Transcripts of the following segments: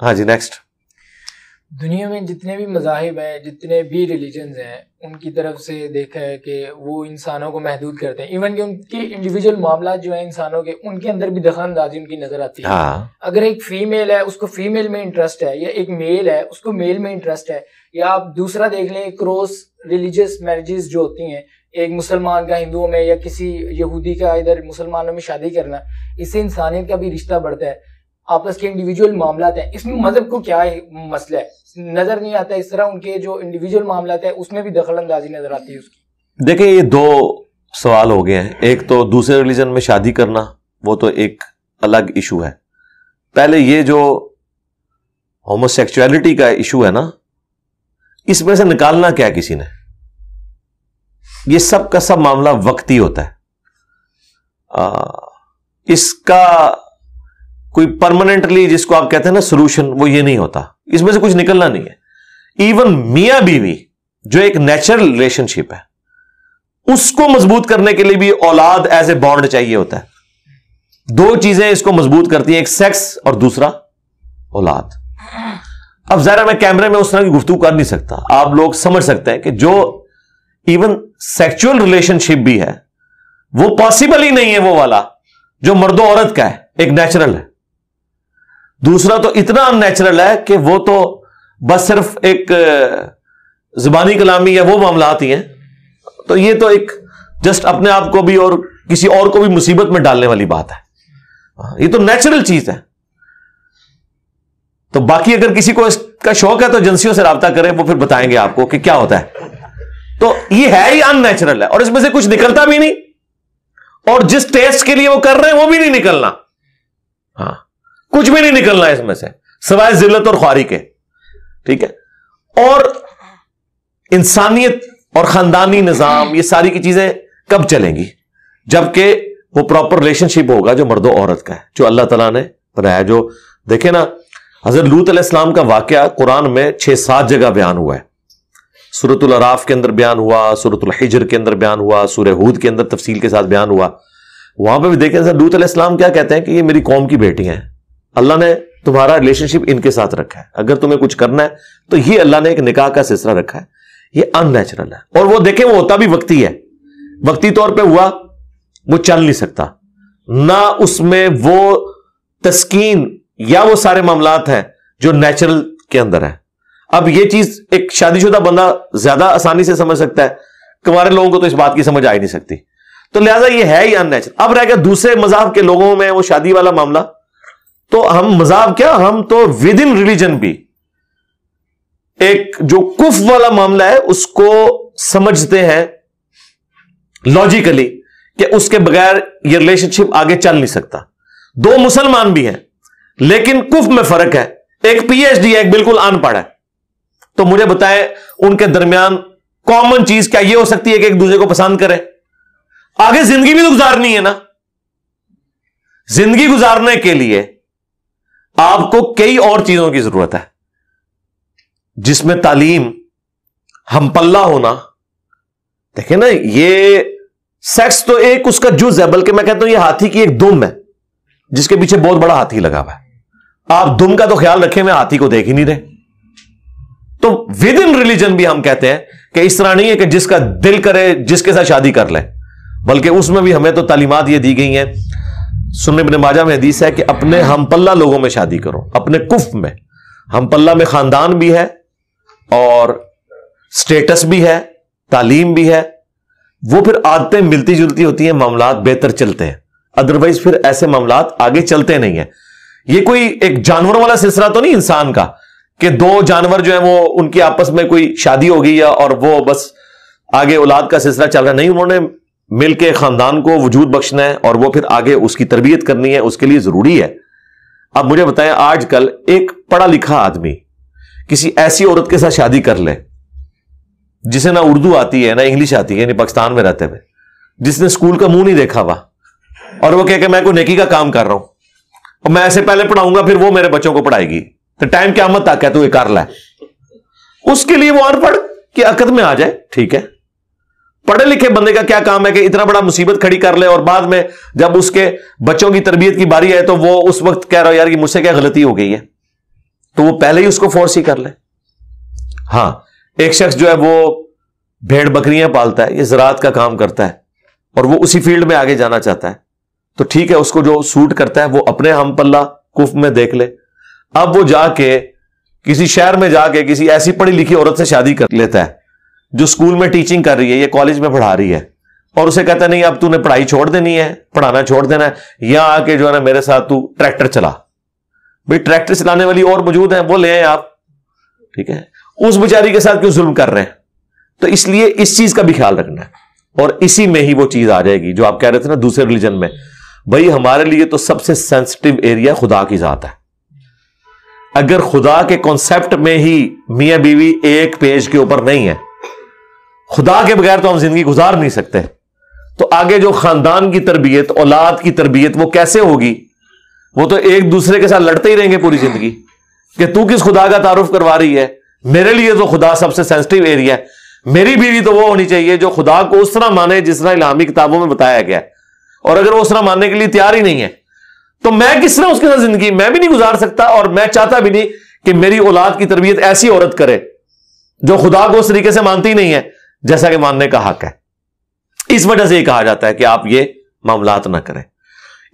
हाँ जी नेक्स्ट दुनिया में जितने भी मजाहब हैं जितने भी रिलीजन हैं उनकी तरफ से देखा है कि वो इंसानों को महदूद करते हैं इवन कि उनके इंडिविजुअल मामला जो है इंसानों के उनके अंदर भी दखल अंदाजी उनकी नजर आती है हाँ। अगर एक फीमेल है उसको फीमेल में इंटरेस्ट है या एक मेल है उसको मेल में इंटरेस्ट है या आप दूसरा देख लें क्रॉस रिलीजियस मैरिजेस जो होती हैं एक मुसलमान का हिंदुओं में या किसी यहूदी का इधर मुसलमानों में शादी करना इससे इंसानियत का भी रिश्ता बढ़ता है आपस के इंडिविजुअल मामला है इसमें मजहब को क्या है मसला है नजर नहीं आता इस तरह उनके जो इंडिविजुअल मामला है उसमें भी दखल अंदाजी नजर आती है उसकी देखिए ये दो सवाल हो गए हैं एक तो दूसरे रिलीजन में शादी करना वो तो एक अलग इशू है पहले ये जो होमोसेक्सुअलिटी का इशू है ना इसमें से निकालना क्या किसी ने ये सब का सब मामला वक्ती होता है आ, इसका कोई परमानेंटली जिसको आप कहते हैं ना सोल्यूशन वो ये नहीं होता इसमें से कुछ निकलना नहीं है इवन मिया बीवी जो एक नेचुरल रिलेशनशिप है उसको मजबूत करने के लिए भी औलाद एज ए बॉन्ड चाहिए होता है दो चीजें इसको मजबूत करती हैं एक सेक्स और दूसरा औलाद अब जरा मैं कैमरे में उस तरह की गुफ्तु कर नहीं सकता आप लोग समझ सकते हैं कि जो इवन सेक्चुअल रिलेशनशिप भी है वो पॉसिबल ही नहीं है वो वाला जो मर्दो औरत का है एक नेचुरल है दूसरा तो इतना अननेचुरल है कि वो तो बस सिर्फ एक जबानी कलामी या वो मामला ही हैं तो ये तो एक जस्ट अपने आप को भी और किसी और को भी मुसीबत में डालने वाली बात है हाँ, ये तो नेचुरल चीज है तो बाकी अगर किसी को इसका शौक है तो एजेंसियों से रबता करें वो फिर बताएंगे आपको कि क्या होता है तो ये है ही अननेचुरल है और इसमें से कुछ निकलता भी नहीं और जिस टेस्ट के लिए वो कर रहे हैं वो भी नहीं निकलना हाँ कुछ भी नहीं निकलना है इसमें से सवाए जिल्लत और ख्वारी के ठीक है और इंसानियत और खानदानी निज़ाम ये सारी की चीज़ें कब चलेंगी जबकि वो प्रॉपर रिलेशनशिप होगा जो मर्द औरत का है जो अल्लाह तला ने बनाया जो देखे ना हजरत लूत अलैहिस्सलाम का वाक्य कुरान में छह सात जगह बयान हुआ है सूरतराफ अराफ के अंदर बयान हुआ सूरतर हिजर के अंदर बयान हुआ सूर हूद के अंदर तफसील के साथ बयान हुआ वहां पर भी देखें लूत अलैहिस्सलाम क्या कहते हैं कि ये मेरी कौम की बेटियां हैं अल्लाह ने तुम्हारा रिलेशनशिप इनके साथ रखा है अगर तुम्हें कुछ करना है तो ये अल्लाह ने एक निकाह का सिलसिला रखा है ये अननेचुरल है और वो देखें वो होता भी वक्ती है वक्ती तौर पे हुआ वो चल नहीं सकता ना उसमें वो तस्कीन या वो सारे मामलात हैं जो नेचुरल के अंदर है अब ये चीज एक शादीशुदा बंदा ज्यादा आसानी से समझ सकता है कुमारे लोगों को तो इस बात की समझ आ ही नहीं सकती तो लिहाजा ये है ही अननेचुरल अब रह गया दूसरे मजाब के लोगों में वो शादी वाला मामला तो हम मजाब क्या हम तो विद इन रिलीजन भी एक जो कुफ वाला मामला है उसको समझते हैं लॉजिकली कि उसके बगैर ये रिलेशनशिप आगे चल नहीं सकता दो मुसलमान भी हैं लेकिन कुफ में फर्क है एक पीएचडी है एक बिल्कुल अनपढ़ है तो मुझे बताएं उनके दरमियान कॉमन चीज क्या यह हो सकती है कि एक दूसरे को पसंद करें आगे जिंदगी भी तो गुजारनी है ना जिंदगी गुजारने के लिए आपको कई और चीजों की जरूरत है जिसमें तालीम हम पल्ला होना देखे ना ये सेक्स तो एक उसका जुज है बल्कि मैं कहता हूं ये हाथी की एक दुम है जिसके पीछे बहुत बड़ा हाथी लगा हुआ है आप दुम का तो ख्याल रखे मैं हाथी को देख ही नहीं रहे तो विद इन रिलीजन भी हम कहते हैं कि इस तरह नहीं है कि जिसका दिल करे जिसके साथ शादी कर ले बल्कि उसमें भी हमें तो तालीमत यह दी गई हैं सुनने बने माजा में हदीस है कि अपने हम पल्ला लोगों में शादी करो अपने कुफ में हम पल्ला में खानदान भी है और स्टेटस भी है तालीम भी है वो फिर आदतें मिलती जुलती होती हैं मामला बेहतर चलते हैं अदरवाइज फिर ऐसे मामला आगे चलते नहीं है ये कोई एक जानवर वाला सिलसिला तो नहीं इंसान का कि दो जानवर जो है वो उनकी आपस में कोई शादी हो गई या और वो बस आगे औलाद का सिलसिला चल रहा नहीं उन्होंने मिल के खानदान को वजूद बख्शना है और वो फिर आगे उसकी तरबियत करनी है उसके लिए जरूरी है अब मुझे बताएं आजकल एक पढ़ा लिखा आदमी किसी ऐसी औरत के साथ शादी कर ले जिसे ना उर्दू आती है ना इंग्लिश आती है यानी पाकिस्तान में रहते हुए जिसने स्कूल का मुंह नहीं देखा हुआ और वो कह के मैं को नेकी का काम कर रहा हूं और मैं ऐसे पहले पढ़ाऊंगा फिर वो मेरे बच्चों को पढ़ाएगी तो टाइम क्या मत आ क्या तू ये कर ला उसके लिए वो अनपढ़ कि अकद में आ जाए ठीक है पढ़े लिखे बंदे का क्या काम है कि इतना बड़ा मुसीबत खड़ी कर ले और बाद में जब उसके बच्चों की तरबियत की बारी है तो वो उस वक्त कह रहा हो यार कि मुझसे क्या गलती हो गई है तो वो पहले ही उसको फोर्स ही कर ले हाँ एक शख्स जो है वो भेड़ बकरियां पालता है ये ज़रात का काम करता है और वो उसी फील्ड में आगे जाना चाहता है तो ठीक है उसको जो सूट करता है वो अपने हम पल्ला कुफ में देख ले अब वो जाके किसी शहर में जाके किसी ऐसी पढ़ी लिखी औरत से शादी कर लेता है जो स्कूल में टीचिंग कर रही है या कॉलेज में पढ़ा रही है और उसे कहता नहीं अब तूने पढ़ाई छोड़ देनी है पढ़ाना छोड़ देना है या आके जो है ना मेरे साथ तू ट्रैक्टर चला भाई ट्रैक्टर चलाने वाली और मौजूद है वो ले आए आप ठीक है उस बेचारी के साथ क्यों जुल्म कर रहे हैं तो इसलिए इस चीज का भी ख्याल रखना है और इसी में ही वो चीज आ जाएगी जो आप कह रहे थे ना दूसरे रिलीजन में भाई हमारे लिए तो सबसे सेंसिटिव एरिया खुदा की जात है अगर खुदा के कॉन्सेप्ट में ही मियां बीवी एक पेज के ऊपर नहीं है खुदा के बगैर तो हम जिंदगी गुजार नहीं सकते तो आगे जो खानदान की तरबियत औलाद की तरबियत वो कैसे होगी वो तो एक दूसरे के साथ लड़ते ही रहेंगे पूरी जिंदगी कि तू किस खुदा का तारुफ करवा रही है मेरे लिए तो खुदा सबसे सेंसिटिव एरिया है मेरी बीवी तो वो होनी चाहिए जो खुदा को उस तरह माने जिस तरह इलामी किताबों में बताया गया और अगर वो उस तरह मानने के लिए तैयार ही नहीं है तो मैं किस तरह उसके साथ जिंदगी मैं भी नहीं गुजार सकता और मैं चाहता भी नहीं कि मेरी औलाद की तरबियत ऐसी औरत करे जो खुदा को उस तरीके से मानती नहीं है जैसा कि मानने का हक है इस वजह से यह कहा जाता है कि आप ये मामलात ना करें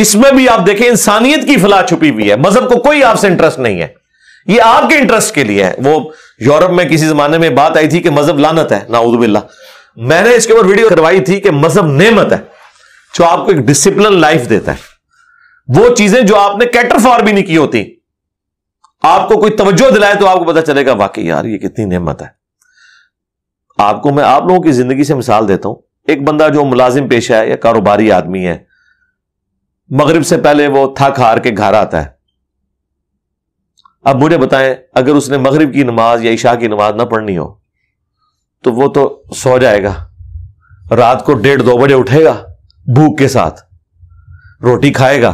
इसमें भी आप देखें इंसानियत की फलाह छुपी हुई है मजहब को कोई आपसे इंटरेस्ट नहीं है ये आपके इंटरेस्ट के लिए है वो यूरोप में किसी जमाने में बात आई थी कि मजहब लानत है नाउदबिल्ला मैंने इसके ऊपर वीडियो करवाई थी कि मजहब नेमत है जो आपको एक डिसिप्लिन लाइफ देता है वो चीजें जो आपने कैटर फॉर भी नहीं की होती आपको कोई तवज्जो दिलाए तो आपको पता चलेगा वाकई यार ये कितनी नेमत है आपको मैं आप लोगों की जिंदगी से मिसाल देता हूं एक बंदा जो मुलाजिम पेशा है या कारोबारी आदमी है मगरिब से पहले वो थक हार के घर आता है अब मुझे बताएं अगर उसने मगरिब की नमाज या ईशा की नमाज ना पढ़नी हो तो वो तो सो जाएगा रात को डेढ़ दो बजे उठेगा भूख के साथ रोटी खाएगा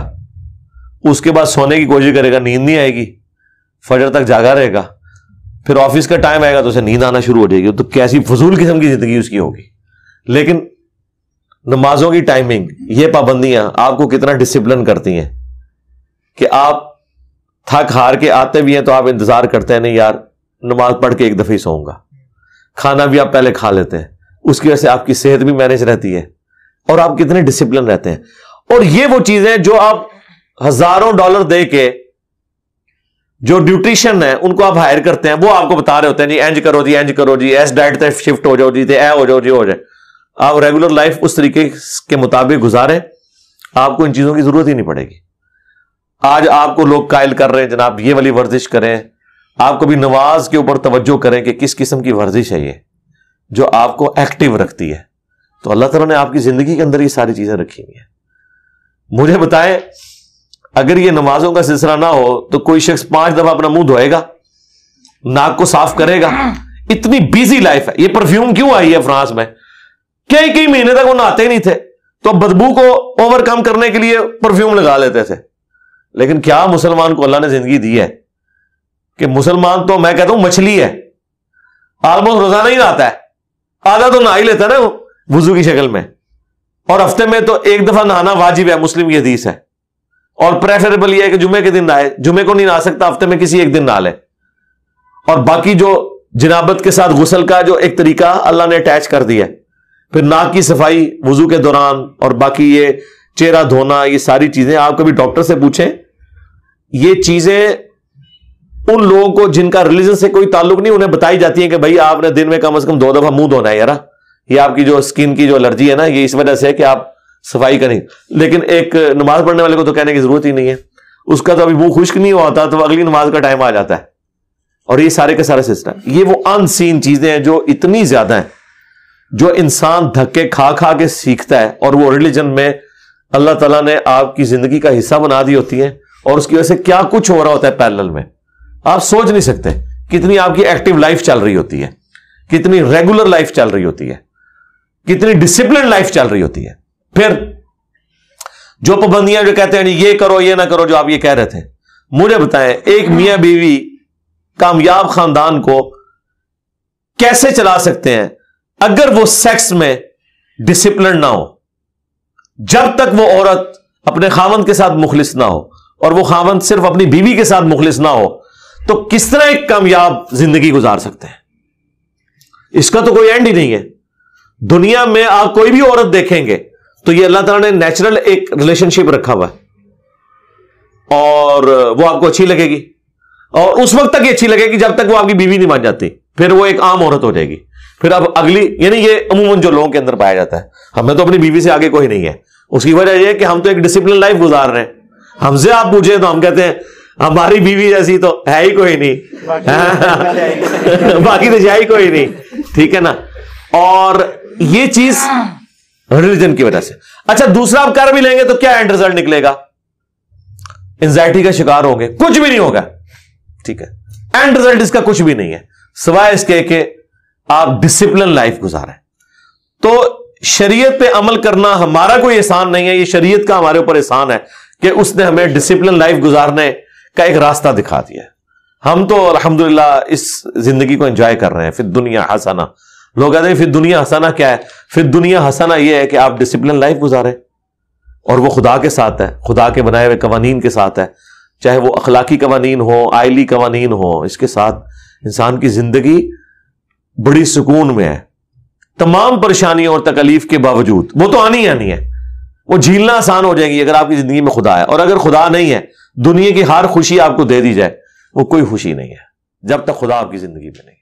उसके बाद सोने की कोशिश करेगा नींद नहीं आएगी फजर तक जागा रहेगा फिर ऑफिस का टाइम आएगा तो उसे नींद आना शुरू हो जाएगी तो कैसी फजूल किस्म की जिंदगी उसकी होगी लेकिन नमाजों की टाइमिंग ये पाबंदियां आपको कितना डिसिप्लिन करती हैं कि आप थक हार के आते भी हैं तो आप इंतजार करते हैं नहीं यार नमाज पढ़ के एक दफे ही सोऊंगा खाना भी आप पहले खा लेते हैं उसकी वजह से आपकी सेहत भी मैनेज रहती है और आप कितने डिसिप्लिन रहते हैं और ये वो चीजें जो आप हजारों डॉलर दे के जो न्यूट्रिशन है उनको आप हायर करते हैं वो आपको बता रहे होते हैं जी एंज करो जी एंज करो जी एस डाइट तक शिफ्ट हो जाओ जी ए तो हो जाओ जी हो जाए आप रेगुलर लाइफ उस तरीके के मुताबिक गुजारे आपको इन चीजों की जरूरत ही नहीं पड़ेगी आज आपको लोग कायल कर रहे हैं जनाब ये वाली वर्जिश करें आप कभी नमाज के ऊपर तवज्जो करें कि किस किस्म की वर्जिश है ये जो आपको एक्टिव रखती है तो अल्लाह तला ने आपकी जिंदगी के अंदर ये सारी चीजें रखी हुई है मुझे बताएं अगर ये नमाजों का सिलसिला ना हो तो कोई शख्स पांच दफा अपना मुंह धोएगा नाक को साफ करेगा इतनी बिजी लाइफ है ये परफ्यूम क्यों आई है फ्रांस में कई कई महीने तक वो नहाते नहीं थे तो बदबू को ओवरकम करने के लिए परफ्यूम लगा लेते थे लेकिन क्या मुसलमान को अल्लाह ने जिंदगी दी है कि मुसलमान तो मैं कहता हूं मछली है ऑलमोस्ट रोजाना ही नहाता है आधा तो नहा ही लेता ना ना वजू की शक्ल में और हफ्ते में तो एक दफा नहाना वाजिब है मुस्लिम की हदीस है और प्रेफरेबल यह है कि जुमे के दिन आए जुमे को नहीं ना सकता हफ्ते में किसी एक दिन ना ले और बाकी जो जिनाबत के साथ गुसल का जो एक तरीका अल्लाह ने अटैच कर दिया है फिर नाक की सफाई वजू के दौरान और बाकी ये चेहरा धोना ये सारी चीजें आप कभी डॉक्टर से पूछें ये चीजें उन लोगों को जिनका रिलीजन से कोई ताल्लुक नहीं उन्हें बताई जाती है कि भाई आपने दिन में कम अज कम दो दफा मुंह धोना है यार ये आपकी जो स्किन की जो एलर्जी है ना ये इस वजह से है कि आप सफाई करें लेकिन एक नमाज पढ़ने वाले को तो कहने की जरूरत ही नहीं है उसका तो अभी मुंह खुश्क नहीं हुआ होता तो अगली नमाज का टाइम आ जाता है और ये सारे का सारा सिस्टम ये वो अनसीन चीजें हैं जो इतनी ज्यादा हैं जो इंसान धक्के खा खा के सीखता है और वो रिलीजन में अल्लाह तला ने आपकी जिंदगी का हिस्सा बना दी होती है और उसकी वजह से क्या कुछ हो रहा होता है पैरल में आप सोच नहीं सकते कितनी आपकी एक्टिव लाइफ चल रही होती है कितनी रेगुलर लाइफ चल रही होती है कितनी डिसिप्लिन लाइफ चल रही होती है फिर जो पाबंदियां जो कहते हैं ये करो ये ना करो जो आप ये कह रहे थे मुझे बताएं एक मियां बीवी कामयाब खानदान को कैसे चला सकते हैं अगर वो सेक्स में डिसिप्लिन ना हो जब तक वो औरत अपने खावंद के साथ मुखलिस ना हो और वो खावंद सिर्फ अपनी बीवी के साथ मुखलिस ना हो तो किस तरह एक कामयाब जिंदगी गुजार सकते हैं इसका तो कोई एंड ही नहीं है दुनिया में आप कोई भी औरत देखेंगे तो ये अल्लाह तला ने नेचुरल एक रिलेशनशिप रखा हुआ है और वो आपको अच्छी लगेगी और उस वक्त तक ये अच्छी लगेगी जब तक वो आपकी बीवी नहीं मान जाती फिर वो एक आम औरत हो जाएगी फिर अब अगली यानी ये अमूमन जो लोगों के अंदर पाया जाता है हमें तो अपनी बीवी से आगे कोई नहीं है उसकी वजह यह है कि हम तो एक डिसिप्लिन लाइफ गुजार रहे हैं हमसे आप पूछे तो हम कहते हैं हमारी बीवी जैसी तो है ही कोई नहीं बाकी तो जाए तो ही कोई नहीं ठीक है ना और ये चीज रिलीजन की वजह से अच्छा दूसरा आप कर भी लेंगे तो क्या एंड रिजल्ट निकलेगा एंजाइटी का शिकार होंगे कुछ भी नहीं होगा ठीक है एंड रिजल्ट इसका कुछ भी नहीं है सिवाय इसके के आप डिसिप्लिन लाइफ गुजारे तो शरीयत पे अमल करना हमारा कोई एहसान नहीं है ये शरीयत का हमारे ऊपर एहसान है कि उसने हमें डिसिप्लिन लाइफ गुजारने का एक रास्ता दिखा दिया हम तो अलहमदुल्ला इस जिंदगी को एंजॉय कर रहे हैं फिर दुनिया हसाना लोग कहते हैं फिर दुनिया हंसाना क्या है फिर दुनिया हंसाना यह है कि आप डिसिप्लिन लाइफ गुजारें और वो खुदा के साथ है खुदा के बनाए हुए कवानीन के साथ है चाहे वो अखलाकी कवानीन हो आयली कवानीन हो इसके साथ इंसान की जिंदगी बड़ी सुकून में है तमाम परेशानियों और तकलीफ के बावजूद वो तो आनी आनी है वो झीलना आसान हो जाएगी अगर आपकी जिंदगी में खुदा है और अगर खुदा नहीं है दुनिया की हर खुशी आपको दे दी जाए वो कोई खुशी नहीं है जब तक खुदा आपकी जिंदगी में नहीं